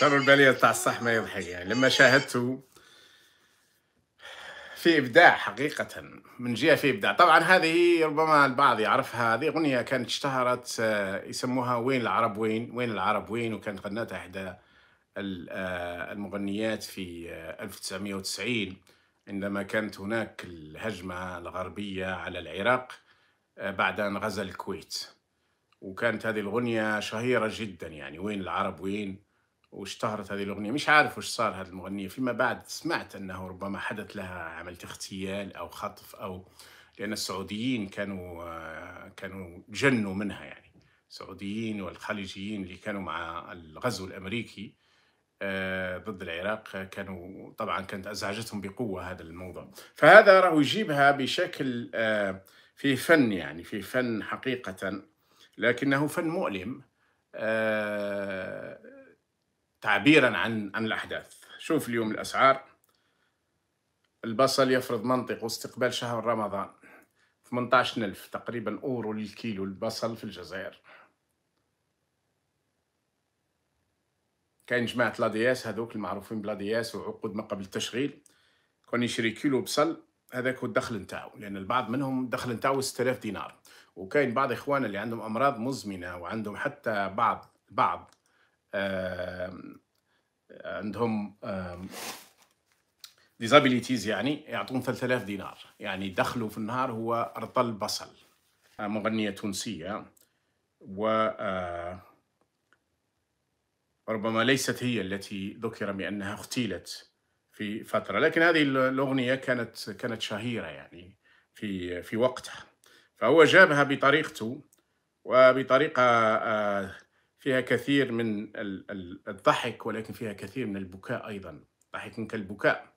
شعر الباليه بتاع الصح ما يضحك يعني لما شاهدته في ابداع حقيقه من جهه في ابداع طبعا هذه ربما البعض يعرفها هذه اغنيه كانت اشتهرت آه، يسموها وين العرب وين وين العرب وين وكانت غنتها احدى آه، المغنيات في 1990 آه، عندما كانت هناك الهجمه الغربيه على العراق بعد ان غزا الكويت وكانت هذه الاغنيه شهيره جدا يعني وين العرب وين واشتهرت هذه الأغنية مش عارف وش صار هذه المغنية فيما بعد سمعت أنه ربما حدث لها عملية اغتيال أو خطف أو لأن السعوديين كانوا آه، كانوا جنوا منها يعني السعوديين والخليجيين اللي كانوا مع الغزو الأمريكي آه، ضد العراق كانوا طبعا كانت ازعجتهم بقوه هذا الموضوع فهذا راهو يجيبها بشكل آه، في فن يعني في فن حقيقه لكنه فن مؤلم تعبيرا عن عن الاحداث شوف اليوم الاسعار البصل يفرض منطق واستقبال شهر رمضان 18000 تقريبا اورو للكيلو البصل في الجزائر كاين جماعه لادياس هذوك المعروفين بلادياس وعقود ما قبل التشغيل كون يشري كيلو بصل هذاك هو الدخل نتاعو لان البعض منهم الدخل نتاعو 6000 دينار وكاين بعض اخواننا اللي عندهم امراض مزمنه وعندهم حتى بعض بعض عندهم ديزابيليتيز يعني يعطون 3000 دينار يعني دخله في النهار هو رطل بصل آه، مغنية تونسية و آه، ربما ليست هي التي ذكر بأنها اغتيلت في فترة لكن هذه الأغنية كانت كانت شهيرة يعني في في وقتها فهو جابها بطريقته وبطريقة آه، فيها كثير من الضحك ولكن فيها كثير من البكاء أيضا ضحك كالبكاء